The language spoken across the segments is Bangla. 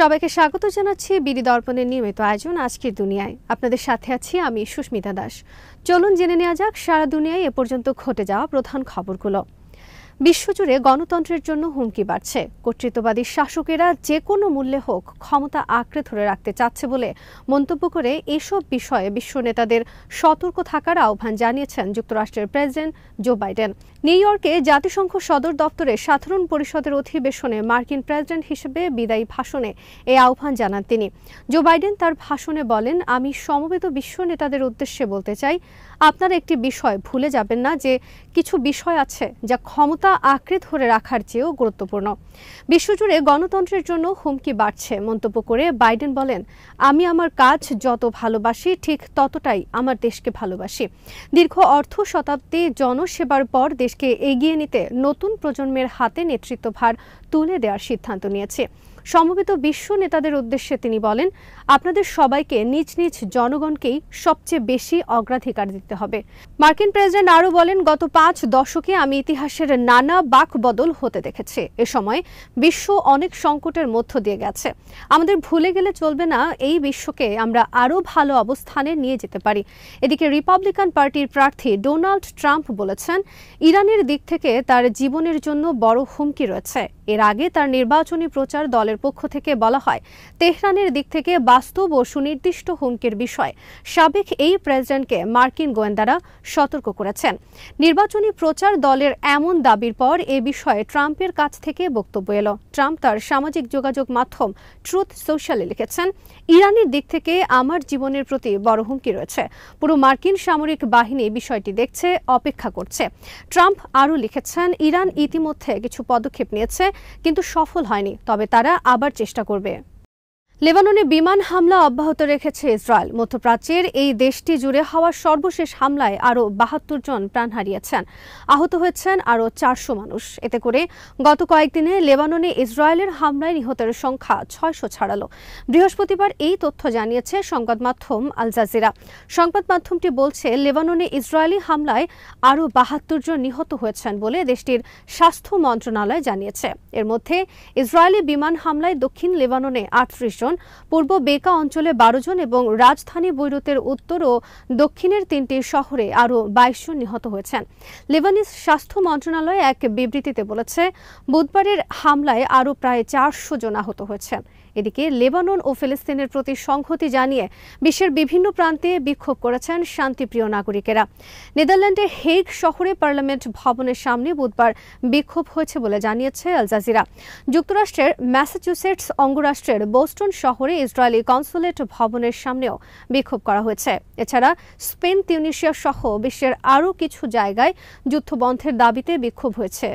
সবাইকে স্বাগত জানাচ্ছি বিডি দর্পণের নিয়মিত আয়োজন আজকের দুনিয়ায় আপনাদের সাথে আছি আমি সুস্মিতা দাস চলুন জেনে নেওয়া যাক সারা দুনিয়ায় এ পর্যন্ত ঘটে যাওয়া প্রধান খবরগুলো বিশ্বজুড়ে গণতন্ত্রের জন্য হুমকি বাড়ছে কর্তৃত্ববাদী শাসকেরা যে কোনো মূল্যে হোক ক্ষমতা আঁকড়ে ধরে রাখতে চাচ্ছে বলে মন্তব্য করে এসব বিষয়ে বিশ্ব নেতাদের সতর্ক থাকার আহ্বান জানিয়েছেন যুক্তরাষ্ট্রের প্রেসিডেন্ট জো বাইডেন নিউ ইয়র্কে জাতিসংঘ সদর দপ্তরে সাধারণ পরিষদের অধিবেশনে মার্কিন প্রেসিডেন্ট হিসেবে বিদায়ী ভাষণে এই আহ্বান জানান তিনি জো বাইডেন তার ভাষণে বলেন আমি সমবেত বিশ্ব নেতাদের উদ্দেশ্যে বলতে চাই আপনারা একটি বিষয় ভুলে যাবেন না যে কিছু বিষয় আছে যা ক্ষমতা নিরাপত্তা আঁকড়ে ধরে রাখার চেয়েও গুরুত্বপূর্ণ বিশ্বজুড়ে গণতন্ত্রের জন্য হুমকি বাড়ছে মন্তব্য করে বাইডেন বলেন আমি আমার কাজ যত ভালোবাসি ঠিক ততটাই আমার দেশকে ভালোবাসি দীর্ঘ অর্ধ শতাব্দী জনসেবার পর দেশকে এগিয়ে নিতে নতুন প্রজন্মের হাতে নেতৃত্বভার তুলে দেওয়ার সিদ্ধান্ত নিয়েছে সমবেত বিশ্ব নেতাদের উদ্দেশ্যে তিনি বলেন আপনাদের সবাইকে নিজ নিজ জনগণকেই সবচেয়ে বেশি অগ্রাধিকার দিতে হবে মার্কিন প্রেসিডেন্ট আরও বলেন গত পাঁচ দশকে আমি ইতিহাসের নানা বাক বদল হতে দেখেছি এ সময় বিশ্ব অনেক সংকটের মধ্য দিয়ে গেছে আমাদের ভুলে গেলে চলবে না এই বিশ্বকে আমরা আরও ভালো অবস্থানে নিয়ে যেতে পারি এদিকে রিপাবলিকান পার্টির প্রার্থী ডোনাল্ড ট্রাম্প বলেছেন ইরানের দিক থেকে তার জীবনের জন্য বড় হুমকি রয়েছে এর আগে তার নির্বাচনী প্রচার দলের ইরানের পক্ষ থেকে বলা হয় তেহরানের দিক থেকে বাস্তব ও সুনির্দিষ্ট হুমকির বিষয়ে সাবেক এই প্রেসিডেন্টকে মার্কিন গোয়েন্দারা সতর্ক করেছেন নির্বাচনী প্রচার দলের এমন দাবির পর এ বিষয়ে ট্রাম্পের কাছ থেকে বক্তব্য এলো ট্রাম্প তার সামাজিক যোগাযোগ মাধ্যম ট্রুথ সোশ্যালে লিখেছেন ইরানের দিক থেকে আমার জীবনের প্রতি বড় হুমকি রয়েছে পুরো মার্কিন সামরিক বাহিনী বিষয়টি দেখছে অপেক্ষা করছে ট্রাম্প আরও লিখেছেন ইরান ইতিমধ্যে কিছু পদক্ষেপ নিয়েছে কিন্তু সফল হয়নি তবে তারা আবার চেষ্টা করবে লেবাননে বিমান হামলা অব্যাহত রেখেছে ইসরায়েল মধ্যপ্রাচ্যের এই দেশটি জুড়ে হওয়া সর্বশেষ হামলায় আরও বাহাত্তর জন প্রাণ হারিয়েছেন আহত হয়েছেন আরও চারশো মানুষ এতে করে গত কয়েকদিনে লেবাননে ইসরায়েলের হামলায় নিহতের সংখ্যা ছয়শো ছাড়ালো বৃহস্পতিবার এই তথ্য জানিয়েছে সংবাদ মাধ্যম আল জাজিরা সংবাদ মাধ্যমটি বলছে লেবাননে ইসরায়েলি হামলায় আরও বাহাত্তর জন নিহত হয়েছেন বলে দেশটির স্বাস্থ্য মন্ত্রণালয় জানিয়েছে এর মধ্যে ইসরায়েলি বিমান হামলায় দক্ষিণ লেবাননে আটত্রিশ জন জন পূর্ব বেকা অঞ্চলে বারো জন এবং রাজধানী বৈরুতের উত্তর ও দক্ষিণের তিনটি শহরে আরও বাইশ জন নিহত হয়েছেন লেবানিস স্বাস্থ্য মন্ত্রণালয় এক বিবৃতিতে বলেছে বুধবারের হামলায় আরও প্রায় চারশো জন আহত হয়েছেন এদিকে লেবানন ও ফিলিস্তিনের প্রতি সংহতি জানিয়ে বিশ্বের বিভিন্ন প্রান্তে বিক্ষোভ করেছেন শান্তিপ্রিয় নাগরিকেরা নেদারল্যান্ডের হেগ শহরে পার্লামেন্ট ভবনের সামনে বুধবার বিক্ষোভ হয়েছে বলে জানিয়েছে আল জাজিরা যুক্তরাষ্ট্রের ম্যাসাচুসেটস অঙ্গরাষ্ট্রের বোস্টন শহরে ইসরায়েলি কনসুলেট ভবনের সামনেও বিক্ষোভ করা হয়েছে এছাড়া স্পেন তিউনিশিয়া সহ বিশ্বের আরও কিছু জায়গায় যুদ্ধবন্ধের দাবিতে বিক্ষোভ হয়েছে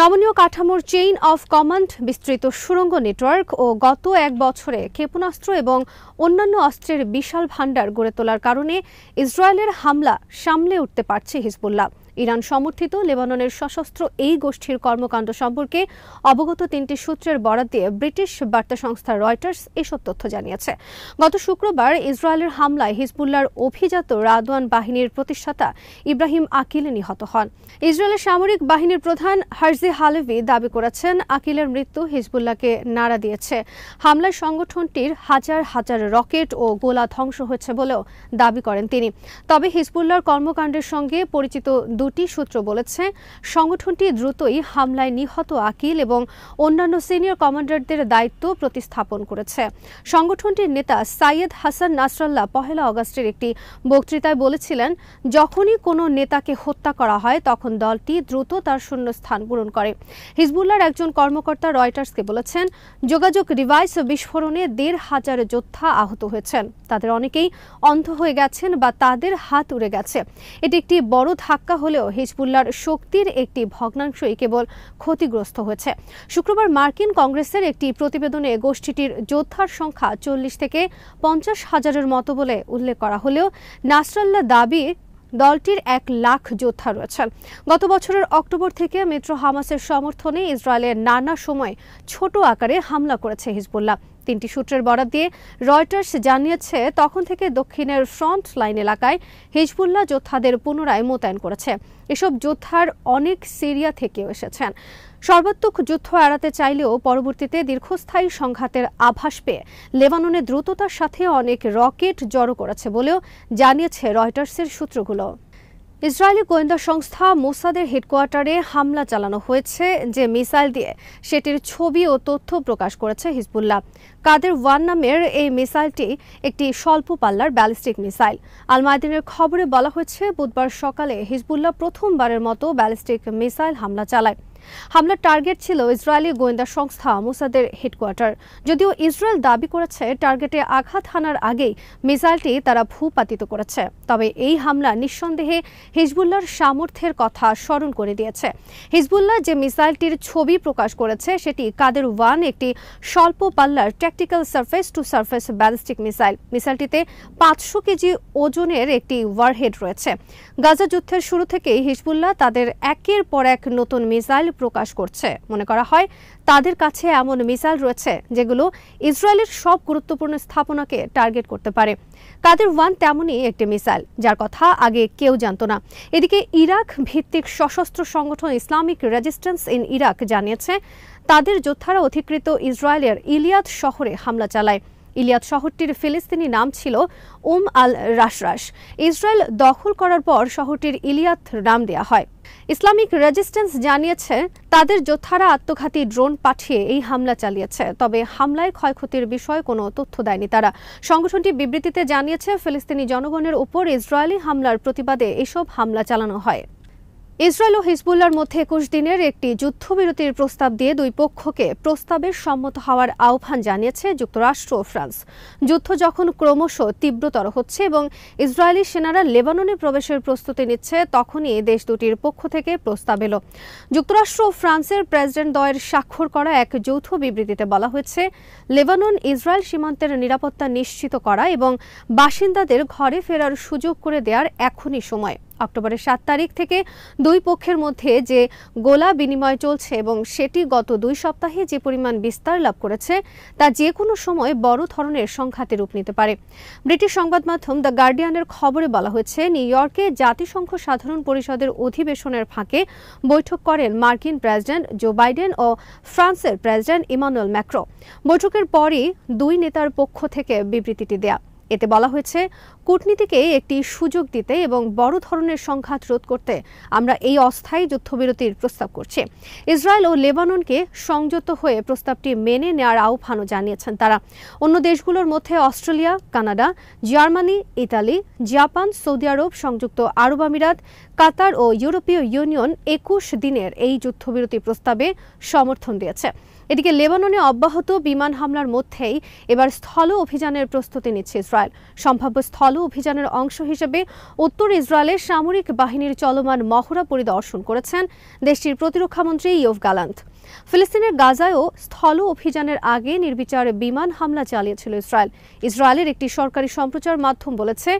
নমনীয় কাঠামোর চেইন অফ কমান্ড বিস্তৃত সুরঙ্গ নেটওয়ার্ক ও গত এক বছরে ক্ষেপণাস্ত্র এবং অন্যান্য অস্ত্রের বিশাল ভাণ্ডার গড়ে তোলার কারণে ইসরায়েলের হামলা সামলে উঠতে পারছে হিজবুল্লাহ ইরান সমর্থিত লেবাননের সশস্ত্র এই গোষ্ঠীর কর্মকাণ্ড সম্পর্কে অবগত তিনটি সূত্রের বরাত দিয়ে ব্রিটিশ বার্তা সংস্থা রয়টার্স এসব তথ্য জানিয়েছে গত শুক্রবার ইসরায়েলের হামলায় হিজবুল্লার অভিজাত রাদওয়ান বাহিনীর প্রতিষ্ঠাতা ইব্রাহিম আকিল নিহত হন ইসরায়েলের সামরিক বাহিনীর প্রধান হার্জি হালেভি দাবি করেছেন আকিলের মৃত্যু হিজবুল্লাহকে নাড়া দিয়েছে হামলায় সংগঠনটির হাজার হাজার রকেট ও গোলা ধ্বংস হয়েছে বলেও দাবি করেন তিনি তবে হিজবুল্লাহর কর্মকাণ্ডের সঙ্গে পরিচিত দুটি সূত্র বলেছে সংগঠনটি দ্রুতই হামলায় নিহত আকিল এবং অন্যান্য সিনিয়র কমান্ডারদের দায়িত্ব প্রতিস্থাপন করেছে সংগঠনটির নেতা সাইয়েদ হাসান নাসরাল্লাহ পহেলা অগস্টের একটি বক্তৃতায় বলেছিলেন যখনই কোনো নেতাকে হত্যা করা হয় তখন দলটি দ্রুত তার শূন্য স্থান পূরণ করে হিজবুল্লার একজন কর্মকর্তা রয়টার্সকে বলেছেন যোগাযোগ ডিভাইস বিস্ফোরণে দেড় হাজার যোদ্ধা আহত হয়েছেন তাদের অনেকেই অন্ধ হয়ে গেছেন বা তাদের হাত উড়ে গেছে এটি একটি বড় ধাক্কা হলে হলেও হিজবুল্লার শক্তির একটি ভগ্নাংশই কেবল ক্ষতিগ্রস্ত হয়েছে শুক্রবার মার্কিন কংগ্রেসের একটি প্রতিবেদনে গোষ্ঠীটির যোদ্ধার সংখ্যা চল্লিশ থেকে পঞ্চাশ হাজারের মতো বলে উল্লেখ করা হলেও নাসরাল্লা দাবি দলটির এক লাখ যোদ্ধা রয়েছেন গত বছরের অক্টোবর থেকে মিত্র হামাসের সমর্থনে ইসরায়েলের নানা সময় ছোট আকারে হামলা করেছে হিজবুল্লাহ তিনটি সূত্রের বরাত দিয়ে রয়টার্স জানিয়েছে তখন থেকে দক্ষিণের ফ্রন্ট লাইন এলাকায় হিজবুল্লাহ যোদ্ধাদের পুনরায় মোতায়েন করেছে এসব যোদ্ধার অনেক সিরিয়া থেকেও এসেছেন সর্বাত্মক যুদ্ধ এড়াতে চাইলেও পরবর্তীতে দীর্ঘস্থায়ী সংঘাতের আভাস পেয়ে লেবাননে দ্রুততার সাথে অনেক রকেট জড়ো করেছে বলেও জানিয়েছে রয়টার্সের সূত্রগুলো ইসরায়েলি গোয়েন্দা সংস্থা মোসাদের হেডকোয়ার্টারে হামলা চালানো হয়েছে যে মিসাইল দিয়ে সেটির ছবি ও তথ্য প্রকাশ করেছে হিজবুল্লাহ কাদের ওয়ান নামের এই মিসাইলটি একটি স্বল্প পাল্লার ব্যালিস্টিক মিসাইল আলমায়দিনের খবরে বলা হয়েছে বুধবার সকালে হিজবুল্লাহ প্রথমবারের মতো ব্যালিস্টিক মিসাইল হামলা চালায় হামলার টার্গেট ছিল ইসরায়েলি গোয়েন্দা সংস্থা মোসাদের হেডকোয়ার্টার যদিও ইসরায়েল দাবি করেছে টার্গেটে আঘাত হানার আগেই মিসাইলটি তারা ভূপাতিত করেছে তবে এই হামলা নিঃসন্দেহে হিজবুল্লার সামর্থ্যের কথা স্মরণ করে দিয়েছে হিজবুল্লাহ যে মিসাইলটির ছবি প্রকাশ করেছে সেটি কাদের ওয়ান একটি স্বল্প পাল্লার tactical surface to surface ballistic missile মিসাইলটিতে পাঁচশো কেজি ওজনের একটি ওয়ারহেড রয়েছে গাজা যুদ্ধের শুরু থেকেই হিজবুল্লাহ তাদের একের পর এক নতুন মিসাইল প্রকাশ করছে মনে করা হয় তাদের কাছে এমন মিসাইল রয়েছে যেগুলো ইসরায়েলের সব গুরুত্বপূর্ণ স্থাপনাকে টার্গেট করতে পারে কাদের ওয়ান তেমনই একটি মিসাইল যার কথা আগে কেউ জানত না এদিকে ইরাক ভিত্তিক সশস্ত্র সংগঠন ইসলামিক রেজিস্ট্যান্স ইন ইরাক জানিয়েছে তাদের যোদ্ধারা অধিকৃত ইসরায়েলের ইলিয়াদ শহরে হামলা চালায় ইলিয়াদ শহরটির ফিলিস্তিনি নাম ছিল উম আল রাশরাস ইসরায়েল দখল করার পর শহরটির ইলিয়াদ নাম দেয়া হয় ইসলামিক রেজিস্ট্যান্স জানিয়েছে তাদের যোদ্ধারা আত্মঘাতী ড্রোন পাঠিয়ে এই হামলা চালিয়েছে তবে হামলায় ক্ষয়ক্ষতির বিষয়ে কোনো তথ্য দেয়নি তারা সংগঠনটি বিবৃতিতে জানিয়েছে ফিলিস্তিনি জনগণের উপর ইসরায়েলি হামলার প্রতিবাদে এসব হামলা চালানো হয় ইসরায়েল ও হিজবুল্লার মধ্যে একুশ দিনের একটি যুদ্ধবিরতির প্রস্তাব দিয়ে দুই পক্ষকে প্রস্তাবে সম্মত হওয়ার আহ্বান জানিয়েছে যুক্তরাষ্ট্র ও ফ্রান্স যুদ্ধ যখন ক্রমশ তীব্রতর হচ্ছে এবং ইসরায়েলি সেনারা লেবাননে প্রবেশের প্রস্তুতি নিচ্ছে তখনই দেশ দুটির পক্ষ থেকে প্রস্তাব এলো যুক্তরাষ্ট্র ও ফ্রান্সের প্রেসিডেন্ট দয়ের স্বাক্ষর করা এক যৌথ বিবৃতিতে বলা হয়েছে লেবানন ইসরায়েল সীমান্তের নিরাপত্তা নিশ্চিত করা এবং বাসিন্দাদের ঘরে ফেরার সুযোগ করে দেওয়ার এখনই সময় অক্টোবরের সাত তারিখ থেকে দুই পক্ষের মধ্যে যে গোলা বিনিময় চলছে এবং সেটি গত দুই সপ্তাহে যে পরিমাণ বিস্তার লাভ করেছে তা যে কোনো সময় বড় ধরনের সংঘাতে রূপ নিতে পারে ব্রিটিশ সংবাদ মাধ্যম দ্য গার্ডিয়ানের খবরে বলা হয়েছে নিউ ইয়র্কে জাতিসংঘ সাধারণ পরিষদের অধিবেশনের ফাঁকে বৈঠক করেন মার্কিন প্রেসিডেন্ট জো বাইডেন ও ফ্রান্সের প্রেসিডেন্ট ইমানুয়েল ম্যাক্রো বৈঠকের পরই দুই নেতার পক্ষ থেকে বিবৃতিটি দেয়া এতে বলা হয়েছে কূটনীতিকে একটি সুযোগ দিতে এবং বড় ধরনের সংঘাত রোধ করতে আমরা এই অস্থায়ী যুদ্ধবিরতির প্রস্তাব করছি ইসরায়েল ও লেবাননকে সংযত হয়ে প্রস্তাবটি মেনে নেওয়ার আহ্বানও জানিয়েছেন তারা অন্য দেশগুলোর মধ্যে Australia Canada Germany Italy Japan সৌদি আরব সংযুক্ত আরব আমিরাত কাতার ও ইউরোপীয় ইউনিয়ন একুশ দিনের এই যুদ্ধবিরতি প্রস্তাবে সমর্থন দিয়েছে এদিকে লেবাননে অব্যাহত বিমান হামলার মধ্যেই এবার স্থল অভিযানের প্রস্তুতি নিচ্ছে ইসরায়েল সম্ভাব্য স্থল অভিযানের অংশ হিসেবে উত্তর ইসরায়েলের সামরিক বাহিনীর চলমান মহড়া পরিদর্শন করেছেন দেশটির প্রতিরক্ষামন্ত্রী ইয়ফ গালান্থ ফিলিস্তিনের গাজায়ও স্থল অভিযানের আগে নির্বিচারে বিমান হামলা চালিয়েছিল ইসরায়েল ইসরায়েলের একটি সরকারি সম্প্রচার মাধ্যম বলেছে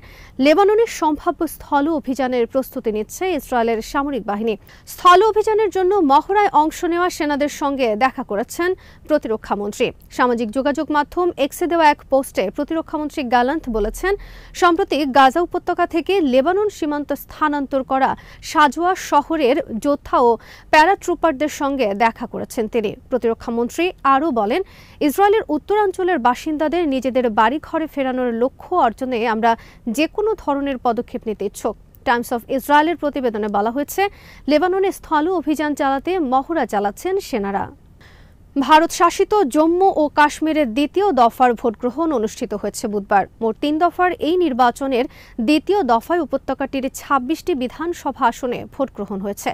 লেবাননের সম্ভাব্য স্থল অভিযানের প্রস্তুতি নিচ্ছে ইসরায়েলের সামরিক বাহিনী স্থল অভিযানের জন্য মহড়ায় অংশ নেওয়া সেনাদের সঙ্গে দেখা করেছেন প্রতিরক্ষামন্ত্রী সামাজিক যোগাযোগ মাধ্যম এক্সে দেওয়া এক পোস্টে প্রতিরক্ষামন্ত্রী গালান্থ বলেছেন সম্প্রতি গাজা উপত্যকা থেকে লেবানন সীমান্ত স্থানান্তর করা সাজোয়া শহরের যোদ্ধা ও প্যারাট্রুপারদের সঙ্গে দেখা করেছেন তিনি প্রতিরক্ষামন্ত্রী আরও বলেন ইসরায়েলের উত্তরাঞ্চলের বাসিন্দাদের নিজেদের বাড়ি ঘরে ফেরানোর লক্ষ্য অর্জনে আমরা যে কোনো ধরনের পদক্ষেপ নিতে ইচ্ছুক টাইমস অফ ইসরায়েলের প্রতিবেদনে বলা হয়েছে লেবাননে স্থল অভিযান চালাতে মহড়া চালাচ্ছেন সেনারা ভারত শাসিত জম্মু ও কাশ্মীরের দ্বিতীয় দফার ভোট গ্রহণ অনুষ্ঠিত হয়েছে বুধবার মোট তিন দফার এই নির্বাচনের দ্বিতীয় দফায় উপত্যকাটির ছাব্বিশটি বিধানসভা আসনে ভোট গ্রহণ হয়েছে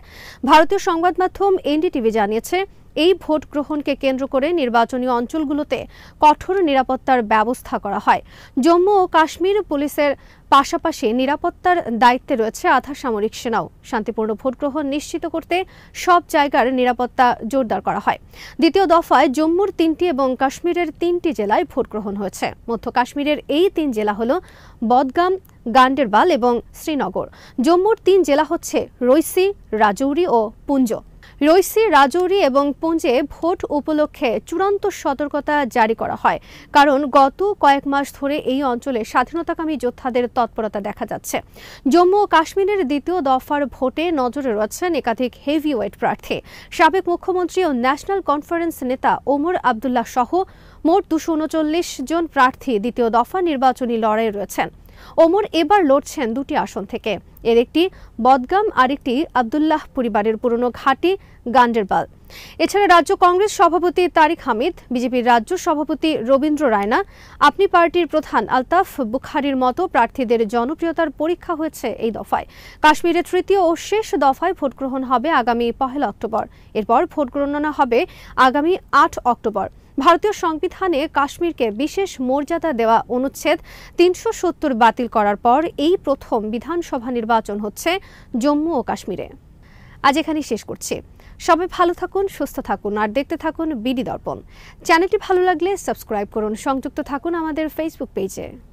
ভারতীয় সংবাদ মাধ্যম এনডিটিভি জানিয়েছে এই ভোট গ্রহণকে কেন্দ্র করে নির্বাচনী অঞ্চলগুলোতে কঠোর নিরাপত্তার ব্যবস্থা করা হয় জম্মু ও কাশ্মীর পুলিশের পাশাপাশি নিরাপত্তার দায়িত্বে রয়েছে আধা সামরিক সেনাও শান্তিপূর্ণ ভোট গ্রহণ নিশ্চিত করতে সব জায়গার নিরাপত্তা জোরদার করা হয় দ্বিতীয় দফায় জম্মুর তিনটি এবং কাশ্মীরের তিনটি জেলায় ভোট গ্রহণ হয়েছে মধ্য কাশ্মীরের এই তিন জেলা হল বদগাম গান্ডেরবাল এবং শ্রীনগর জম্মুর তিন জেলা হচ্ছে রইসি রাজৌরি ও পুঞ্জ রইসি রাজৌরি এবং পুঞ্জে ভোট উপলক্ষে চূড়ান্ত সতর্কতা জারি করা হয় কারণ গত কয়েক মাস ধরে এই অঞ্চলে স্বাধীনতাকামী যোদ্ধাদের তৎপরতা দেখা যাচ্ছে জম্মু ও কাশ্মীরের দ্বিতীয় দফার ভোটে নজরে রয়েছেন একাধিক হেভিওয়েট প্রার্থী সাবেক মুখ্যমন্ত্রী ও ন্যাশনাল কনফারেন্স নেতা ওমর আবদুল্লাহ সহ মোট দুশো জন প্রার্থী দ্বিতীয় দফা নির্বাচনী লড়াই রয়েছেন ওমর এবার লড়ছেন দুটি আসন থেকে এর একটি বদগাম একটি আবদুল্লাহ পরিবারের পুরনো ঘাঁটি গান্ডেরবাল এছাড়া রাজ্য কংগ্রেস সভাপতি তারিক হামিদ বিজেপির রাজ্য সভাপতি রবীন্দ্র রায়না আপনি পার্টির প্রধান আলতাফ বুখারির মতো প্রার্থীদের জনপ্রিয়তার পরীক্ষা হয়েছে এই দফায় কাশ্মীরে তৃতীয় ও শেষ দফায় ভোটগ্রহণ হবে আগামী পহেলা অক্টোবর এরপর ভোট গণনা হবে আগামী আট অক্টোবর ভারতীয় সংবিধানে কাশ্মীরকে বিশেষ মর্যাদা দেওয়া অনুচ্ছেদ তিনশো সত্তর বাতিল করার পর এই প্রথম বিধানসভা নির্বাচন হচ্ছে জম্মু ও কাশ্মীরে আজ এখানেই শেষ করছি সবাই ভালো থাকুন সুস্থ থাকুন আর দেখতে থাকুন বিডি দর্পণ চ্যানেলটি ভালো লাগলে সাবস্ক্রাইব করুন সংযুক্ত থাকুন আমাদের ফেসবুক পেজে